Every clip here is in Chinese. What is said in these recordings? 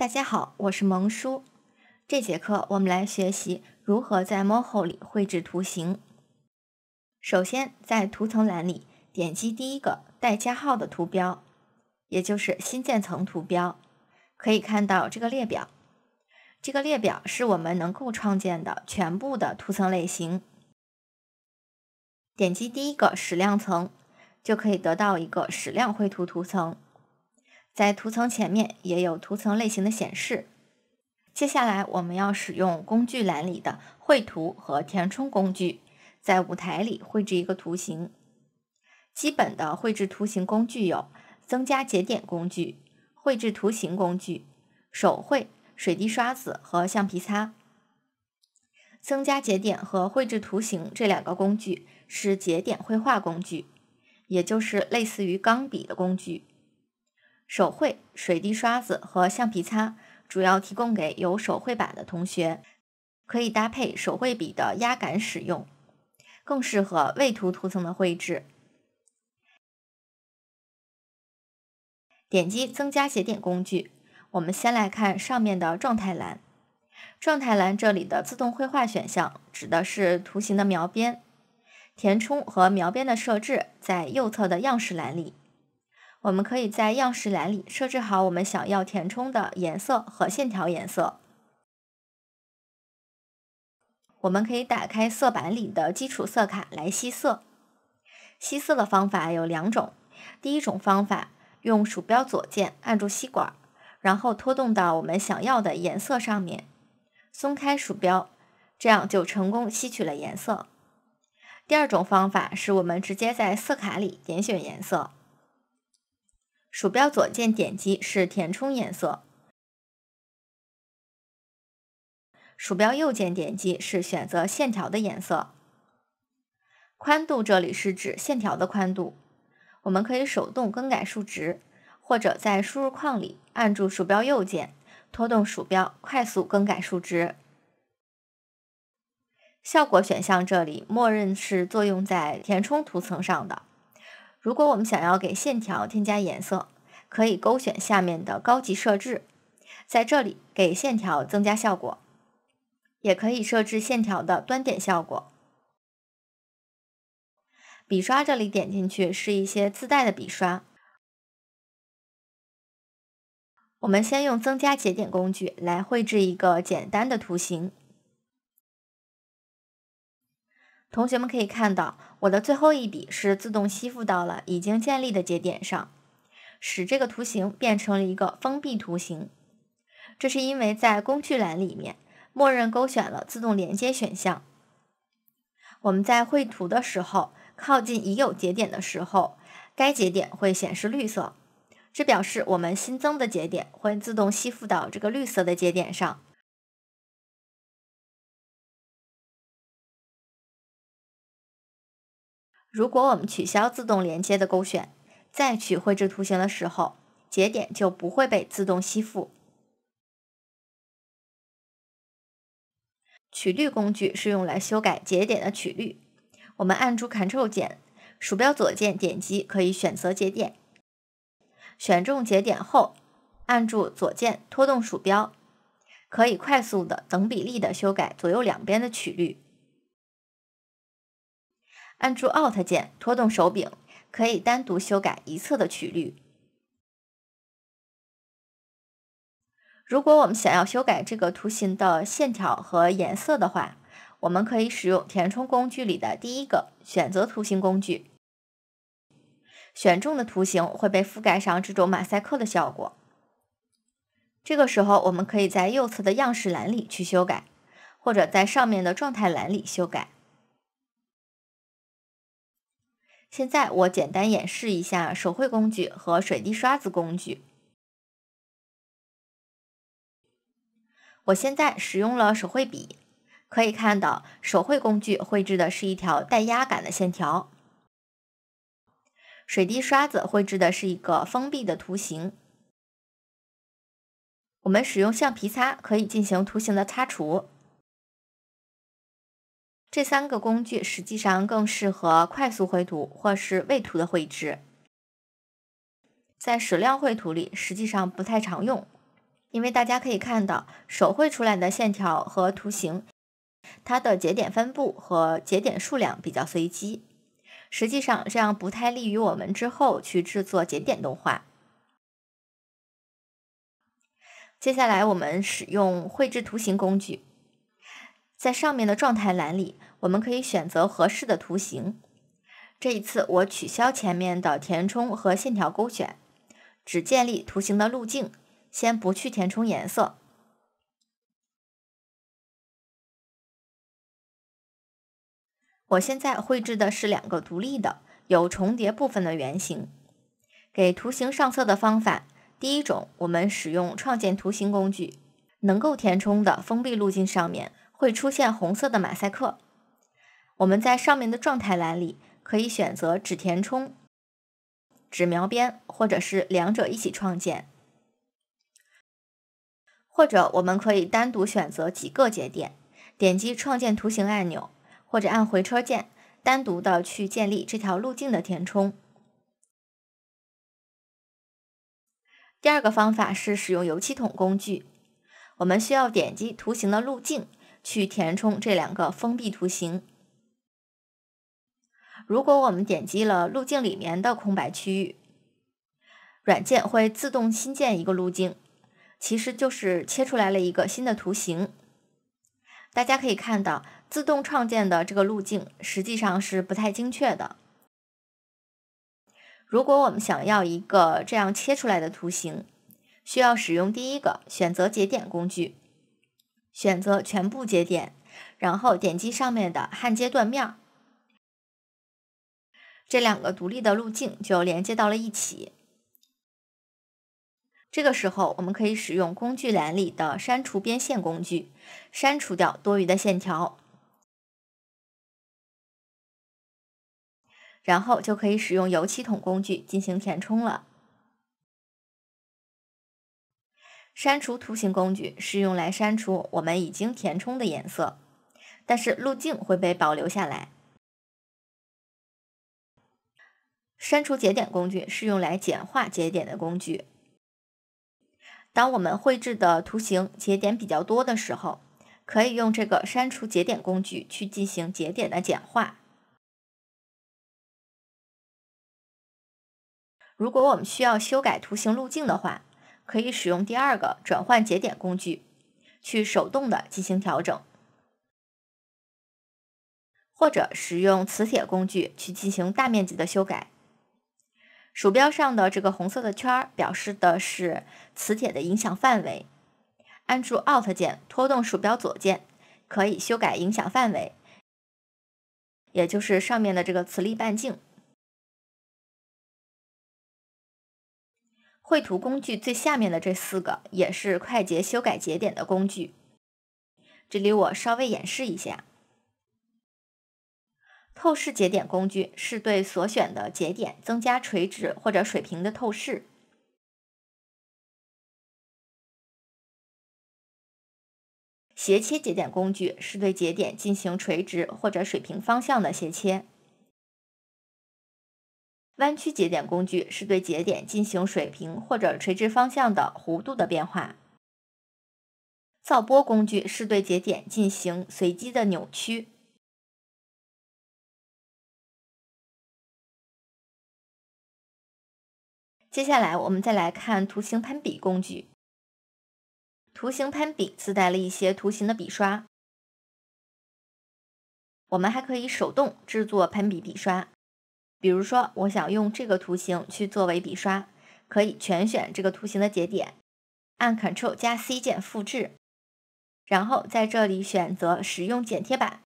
大家好，我是萌叔。这节课我们来学习如何在 Moho 里绘制图形。首先，在图层栏里点击第一个带加号的图标，也就是新建层图标，可以看到这个列表。这个列表是我们能够创建的全部的图层类型。点击第一个矢量层，就可以得到一个矢量绘图图层。在图层前面也有图层类型的显示。接下来我们要使用工具栏里的绘图和填充工具，在舞台里绘制一个图形。基本的绘制图形工具有增加节点工具、绘制图形工具、手绘、水滴刷子和橡皮擦。增加节点和绘制图形这两个工具是节点绘画工具，也就是类似于钢笔的工具。手绘水滴刷子和橡皮擦主要提供给有手绘板的同学，可以搭配手绘笔的压感使用，更适合位图图层的绘制。点击增加节点工具，我们先来看上面的状态栏。状态栏这里的自动绘画选项指的是图形的描边、填充和描边的设置，在右侧的样式栏里。我们可以在样式栏里设置好我们想要填充的颜色和线条颜色。我们可以打开色板里的基础色卡来吸色。吸色的方法有两种。第一种方法，用鼠标左键按住吸管，然后拖动到我们想要的颜色上面，松开鼠标，这样就成功吸取了颜色。第二种方法是我们直接在色卡里点选颜色。鼠标左键点击是填充颜色，鼠标右键点击是选择线条的颜色。宽度这里是指线条的宽度，我们可以手动更改数值，或者在输入框里按住鼠标右键拖动鼠标快速更改数值。效果选项这里默认是作用在填充图层上的。如果我们想要给线条添加颜色，可以勾选下面的高级设置，在这里给线条增加效果，也可以设置线条的端点效果。笔刷这里点进去是一些自带的笔刷，我们先用增加节点工具来绘制一个简单的图形。同学们可以看到，我的最后一笔是自动吸附到了已经建立的节点上，使这个图形变成了一个封闭图形。这是因为在工具栏里面默认勾选了自动连接选项。我们在绘图的时候，靠近已有节点的时候，该节点会显示绿色，这表示我们新增的节点会自动吸附到这个绿色的节点上。如果我们取消自动连接的勾选，再取绘制图形的时候，节点就不会被自动吸附。曲率工具是用来修改节点的曲率。我们按住 Ctrl 键，鼠标左键点击可以选择节点，选中节点后，按住左键拖动鼠标，可以快速的等比例的修改左右两边的曲率。按住 Alt 键拖动手柄，可以单独修改一侧的曲率。如果我们想要修改这个图形的线条和颜色的话，我们可以使用填充工具里的第一个选择图形工具，选中的图形会被覆盖上这种马赛克的效果。这个时候，我们可以在右侧的样式栏里去修改，或者在上面的状态栏里修改。现在我简单演示一下手绘工具和水滴刷子工具。我现在使用了手绘笔，可以看到手绘工具绘制的是一条带压感的线条，水滴刷子绘制的是一个封闭的图形。我们使用橡皮擦可以进行图形的擦除。这三个工具实际上更适合快速绘图或是位图的绘制，在矢量绘图里实际上不太常用，因为大家可以看到手绘出来的线条和图形，它的节点分布和节点数量比较随机，实际上这样不太利于我们之后去制作节点动画。接下来我们使用绘制图形工具。在上面的状态栏里，我们可以选择合适的图形。这一次我取消前面的填充和线条勾选，只建立图形的路径，先不去填充颜色。我现在绘制的是两个独立的、有重叠部分的圆形。给图形上色的方法，第一种，我们使用创建图形工具，能够填充的封闭路径上面。会出现红色的马赛克。我们在上面的状态栏里可以选择只填充、只描边，或者是两者一起创建。或者我们可以单独选择几个节点，点击创建图形按钮，或者按回车键，单独的去建立这条路径的填充。第二个方法是使用油漆桶工具，我们需要点击图形的路径。去填充这两个封闭图形。如果我们点击了路径里面的空白区域，软件会自动新建一个路径，其实就是切出来了一个新的图形。大家可以看到，自动创建的这个路径实际上是不太精确的。如果我们想要一个这样切出来的图形，需要使用第一个选择节点工具。选择全部节点，然后点击上面的焊接断面，这两个独立的路径就连接到了一起。这个时候，我们可以使用工具栏里的删除边线工具，删除掉多余的线条，然后就可以使用油漆桶工具进行填充了。删除图形工具是用来删除我们已经填充的颜色，但是路径会被保留下来。删除节点工具是用来简化节点的工具。当我们绘制的图形节点比较多的时候，可以用这个删除节点工具去进行节点的简化。如果我们需要修改图形路径的话，可以使用第二个转换节点工具去手动的进行调整，或者使用磁铁工具去进行大面积的修改。鼠标上的这个红色的圈儿表示的是磁铁的影响范围，按住 Alt 键拖动鼠标左键可以修改影响范围，也就是上面的这个磁力半径。绘图工具最下面的这四个也是快捷修改节点的工具。这里我稍微演示一下：透视节点工具是对所选的节点增加垂直或者水平的透视；斜切节点工具是对节点进行垂直或者水平方向的斜切。弯曲节点工具是对节点进行水平或者垂直方向的弧度的变化。噪波工具是对节点进行随机的扭曲。接下来，我们再来看图形喷笔工具。图形喷笔自带了一些图形的笔刷，我们还可以手动制作喷笔笔刷。比如说，我想用这个图形去作为笔刷，可以全选这个图形的节点，按 c t r l 加 C 键复制，然后在这里选择使用剪贴板。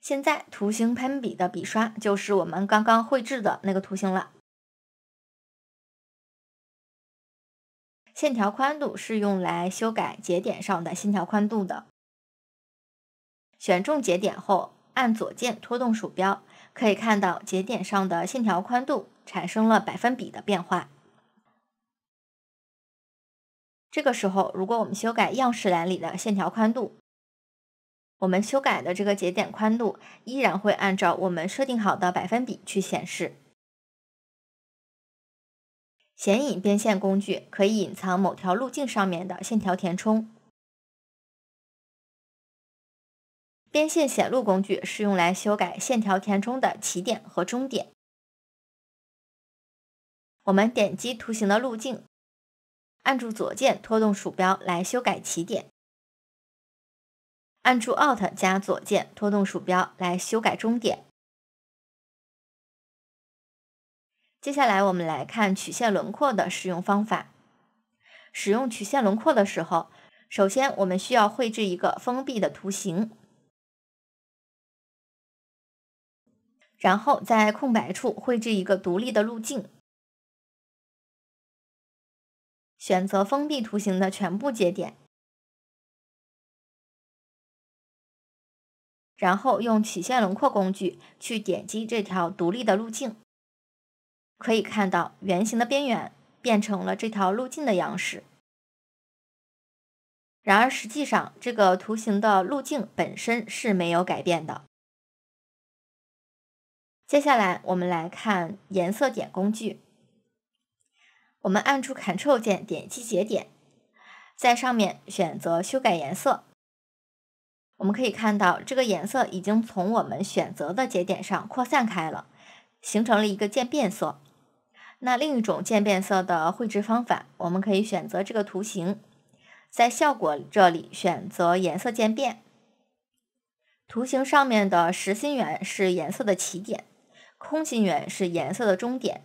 现在图形喷笔的笔刷就是我们刚刚绘制的那个图形了。线条宽度是用来修改节点上的线条宽度的。选中节点后，按左键拖动鼠标。可以看到节点上的线条宽度产生了百分比的变化。这个时候，如果我们修改样式栏里的线条宽度，我们修改的这个节点宽度依然会按照我们设定好的百分比去显示。显影边线工具可以隐藏某条路径上面的线条填充。边线显露工具是用来修改线条填充的起点和终点。我们点击图形的路径，按住左键拖动鼠标来修改起点；按住 Alt 加左键拖动鼠标来修改终点。接下来，我们来看曲线轮廓的使用方法。使用曲线轮廓的时候，首先我们需要绘制一个封闭的图形。然后在空白处绘制一个独立的路径，选择封闭图形的全部节点，然后用曲线轮廓工具去点击这条独立的路径，可以看到圆形的边缘变成了这条路径的样式。然而，实际上这个图形的路径本身是没有改变的。接下来我们来看颜色点工具。我们按住 Ctrl 键点击节点，在上面选择修改颜色。我们可以看到这个颜色已经从我们选择的节点上扩散开了，形成了一个渐变色。那另一种渐变色的绘制方法，我们可以选择这个图形，在效果这里选择颜色渐变。图形上面的实心圆是颜色的起点。空心圆是颜色的终点。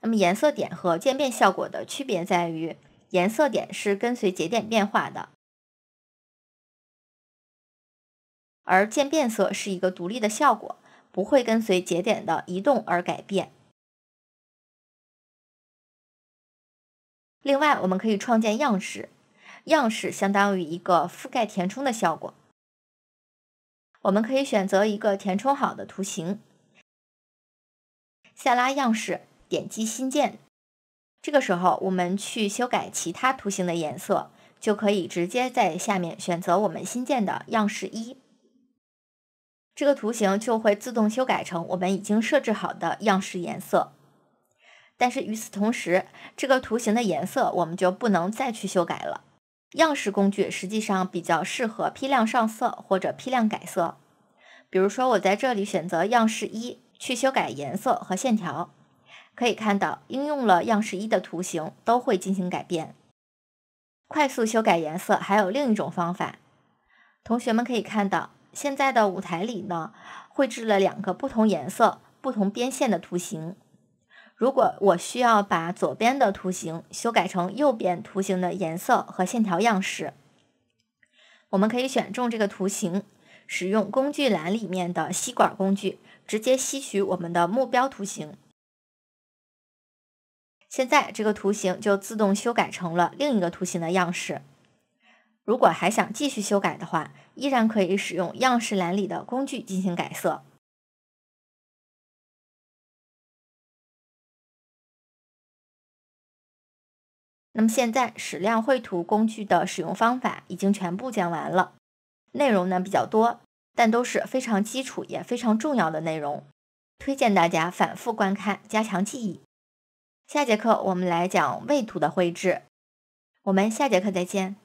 那么颜色点和渐变效果的区别在于，颜色点是跟随节点变化的，而渐变色是一个独立的效果，不会跟随节点的移动而改变。另外，我们可以创建样式，样式相当于一个覆盖填充的效果。我们可以选择一个填充好的图形。下拉样式，点击新建。这个时候，我们去修改其他图形的颜色，就可以直接在下面选择我们新建的样式一，这个图形就会自动修改成我们已经设置好的样式颜色。但是与此同时，这个图形的颜色我们就不能再去修改了。样式工具实际上比较适合批量上色或者批量改色。比如说，我在这里选择样式一。去修改颜色和线条，可以看到应用了样式一的图形都会进行改变。快速修改颜色还有另一种方法，同学们可以看到，现在的舞台里呢绘制了两个不同颜色、不同边线的图形。如果我需要把左边的图形修改成右边图形的颜色和线条样式，我们可以选中这个图形。使用工具栏里面的吸管工具，直接吸取我们的目标图形。现在这个图形就自动修改成了另一个图形的样式。如果还想继续修改的话，依然可以使用样式栏里的工具进行改色。那么现在矢量绘图工具的使用方法已经全部讲完了。内容呢比较多，但都是非常基础也非常重要的内容，推荐大家反复观看，加强记忆。下节课我们来讲位图的绘制，我们下节课再见。